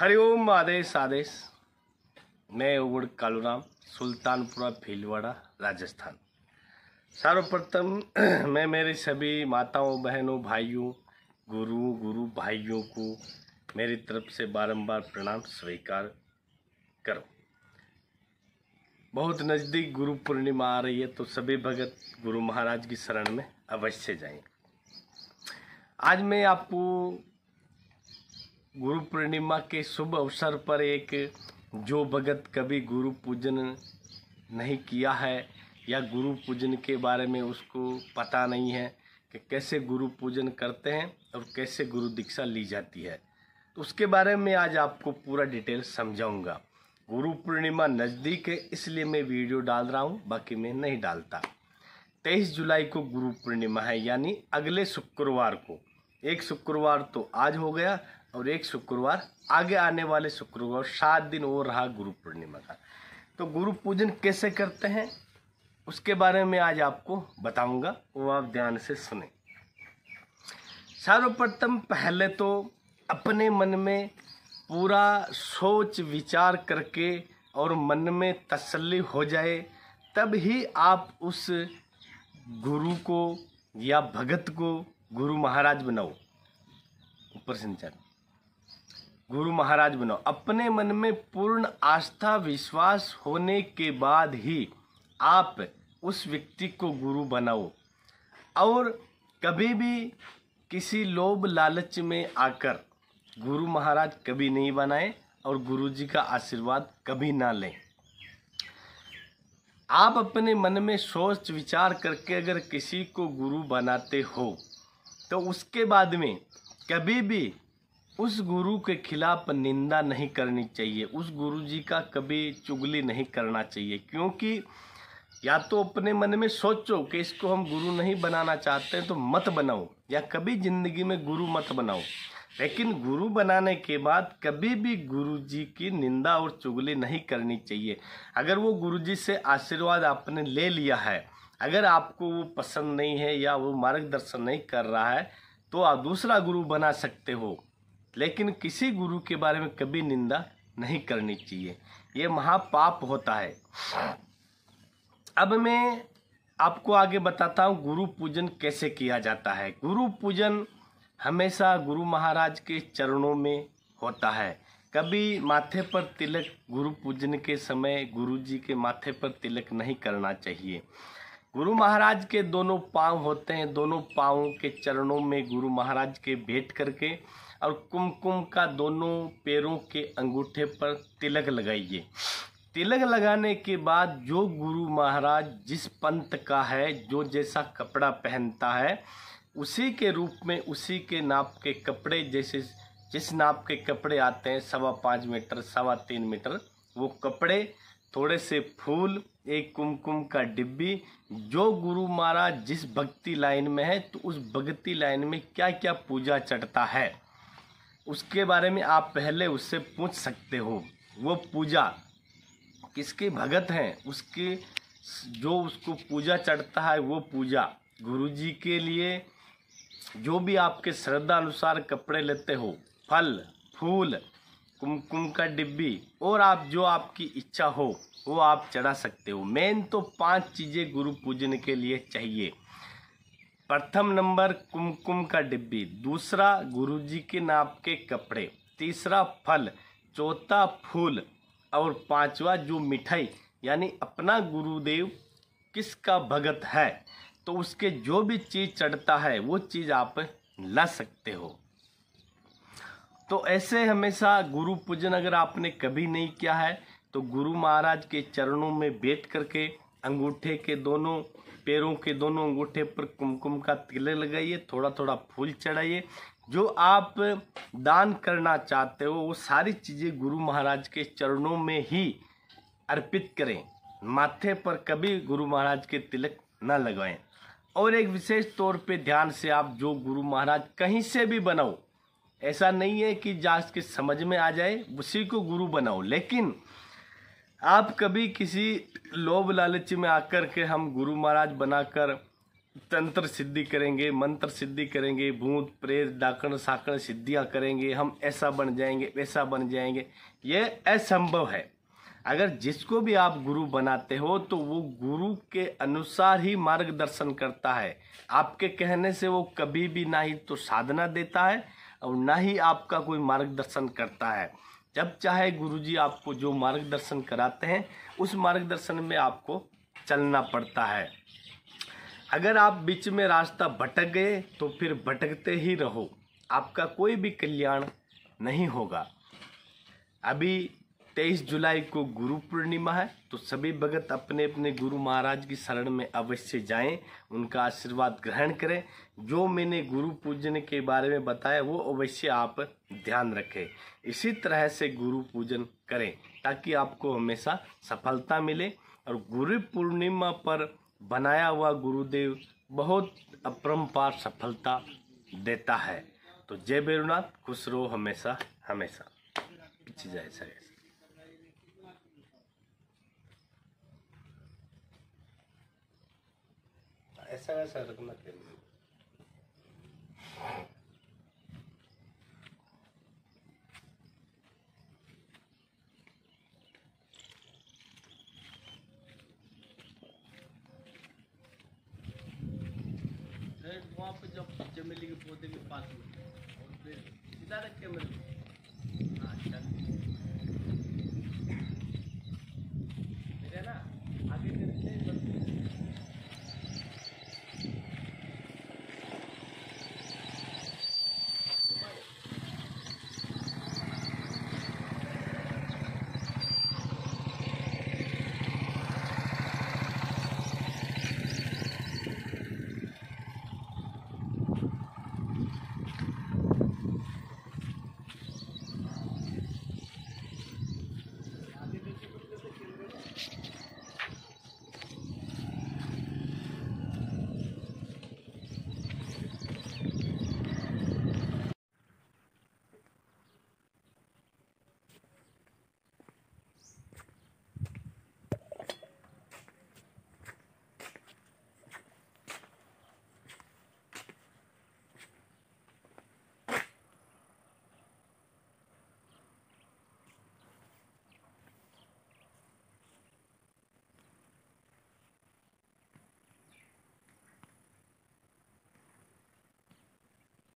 हरिओम आदेश आदेश मैं उगड़ कालूराम सुल्तानपुरा भीलवाड़ा राजस्थान सर्वप्रथम मैं मेरे सभी माताओं बहनों भाइयों गुरुओं गुरु भाइयों को मेरी तरफ से बारंबार प्रणाम स्वीकार करो बहुत नज़दीक गुरु पूर्णिमा आ रही है तो सभी भगत गुरु महाराज की शरण में अवश्य जाएं आज मैं आपको गुरु पूर्णिमा के शुभ अवसर पर एक जो भगत कभी गुरु पूजन नहीं किया है या गुरु पूजन के बारे में उसको पता नहीं है कि कैसे गुरु पूजन करते हैं और कैसे गुरु दीक्षा ली जाती है तो उसके बारे में आज आपको पूरा डिटेल समझाऊंगा गुरु पूर्णिमा नज़दीक है इसलिए मैं वीडियो डाल रहा हूँ बाकी मैं नहीं डालता तेईस जुलाई को गुरु पूर्णिमा है यानी अगले शुक्रवार को एक शुक्रवार तो आज हो गया और एक शुक्रवार आगे आने वाले शुक्रवार सात दिन वो रहा गुरु पूर्णिमा का तो गुरु पूजन कैसे करते हैं उसके बारे में आज आपको बताऊंगा वो आप ध्यान से सुने सर्वप्रथम पहले तो अपने मन में पूरा सोच विचार करके और मन में तसल्ली हो जाए तब ही आप उस गुरु को या भगत को गुरु महाराज बनाओ ऊपर संचालन गुरु महाराज बनो अपने मन में पूर्ण आस्था विश्वास होने के बाद ही आप उस व्यक्ति को गुरु बनाओ और कभी भी किसी लोभ लालच में आकर गुरु महाराज कभी नहीं बनाए और गुरु जी का आशीर्वाद कभी ना लें आप अपने मन में सोच विचार करके अगर किसी को गुरु बनाते हो तो उसके बाद में कभी भी उस गुरु के खिलाफ निंदा नहीं करनी चाहिए उस गुरु जी का कभी चुगली नहीं करना चाहिए क्योंकि या तो अपने मन में सोचो कि इसको हम गुरु नहीं बनाना चाहते हैं तो मत बनाओ या कभी ज़िंदगी में गुरु मत बनाओ लेकिन गुरु बनाने के बाद कभी भी गुरु जी की निंदा और चुगली नहीं करनी चाहिए अगर वो गुरु जी से आशीर्वाद आपने ले लिया है अगर आपको वो पसंद नहीं है या वो मार्गदर्शन नहीं कर रहा है तो आप दूसरा गुरु बना सकते हो लेकिन किसी गुरु के बारे में कभी निंदा नहीं करनी चाहिए ये महापाप होता है अब मैं आपको आगे बताता हूँ गुरु पूजन कैसे किया जाता है गुरु पूजन हमेशा गुरु महाराज के चरणों में होता है कभी माथे पर तिलक गुरु पूजन के समय गुरु जी के माथे पर तिलक नहीं करना चाहिए गुरु महाराज के दोनों पांव होते हैं दोनों पांवों के चरणों में गुरु महाराज के बैठ करके और कुमकुम का दोनों पैरों के अंगूठे पर तिलक लगाइए तिलक लगाने के बाद जो गुरु महाराज जिस पंथ का है जो जैसा कपड़ा पहनता है उसी के रूप में उसी के नाप के कपड़े जैसे जिस नाप के कपड़े आते हैं सवा पाँच मीटर सवा तीन मीटर वो कपड़े थोड़े से फूल एक कुमकुम का डिब्बी जो गुरु महाराज जिस भक्ति लाइन में है तो उस भक्ति लाइन में क्या क्या पूजा चढ़ता है उसके बारे में आप पहले उससे पूछ सकते हो वो पूजा किसके भगत हैं उसके जो उसको पूजा चढ़ता है वो पूजा गुरु जी के लिए जो भी आपके श्रद्धा अनुसार कपड़े लेते हो फल फूल कुमकुम का डिब्बी और आप जो आपकी इच्छा हो वो आप चढ़ा सकते हो मेन तो पांच चीज़ें गुरु पूजन के लिए चाहिए प्रथम नंबर कुमकुम का डिब्बी दूसरा गुरुजी के नाप के कपड़े तीसरा फल चौथा फूल और पांचवा जो मिठाई यानी अपना गुरुदेव किसका भगत है तो उसके जो भी चीज़ चढ़ता है वो चीज़ आप ला सकते हो तो ऐसे हमेशा गुरु पूजन अगर आपने कभी नहीं किया है तो गुरु महाराज के चरणों में बैठ करके अंगूठे के दोनों पैरों के दोनों अंगूठे पर कुमकुम का तिलक लगाइए थोड़ा थोड़ा फूल चढ़ाइए जो आप दान करना चाहते हो वो सारी चीज़ें गुरु महाराज के चरणों में ही अर्पित करें माथे पर कभी गुरु महाराज के तिलक न लगाएं और एक विशेष तौर पे ध्यान से आप जो गुरु महाराज कहीं से भी बनाओ ऐसा नहीं है कि जांच के समझ में आ जाए उसी को गुरु बनाओ लेकिन आप कभी किसी लोभ लालच में आकर के हम गुरु महाराज बनाकर तंत्र सिद्धि करेंगे मंत्र सिद्धि करेंगे भूत प्रेत डाकण साकण सिद्धियां करेंगे हम ऐसा बन जाएंगे वैसा बन जाएंगे ये असंभव है अगर जिसको भी आप गुरु बनाते हो तो वो गुरु के अनुसार ही मार्गदर्शन करता है आपके कहने से वो कभी भी ना ही तो साधना देता है और ना ही आपका कोई मार्गदर्शन करता है जब चाहे गुरुजी आपको जो मार्गदर्शन कराते हैं उस मार्गदर्शन में आपको चलना पड़ता है अगर आप बीच में रास्ता भटक गए तो फिर भटकते ही रहो आपका कोई भी कल्याण नहीं होगा अभी तेईस जुलाई को गुरु पूर्णिमा है तो सभी भगत अपने अपने गुरु महाराज की शरण में अवश्य जाएं उनका आशीर्वाद ग्रहण करें जो मैंने गुरु पूजन के बारे में बताया वो अवश्य आप ध्यान रखें इसी तरह से गुरु पूजन करें ताकि आपको हमेशा सफलता मिले और गुरु पूर्णिमा पर बनाया हुआ गुरुदेव बहुत अपरम्पार सफलता देता है तो जय बेरुनाथ खुश रहो हमेशा हमेशा पीछे जाए सर ऐसा वैसा रखना चाहिए वहाँ पे जब चमेली के पौधे के पास में सीधा ठीक है ना आगे चलते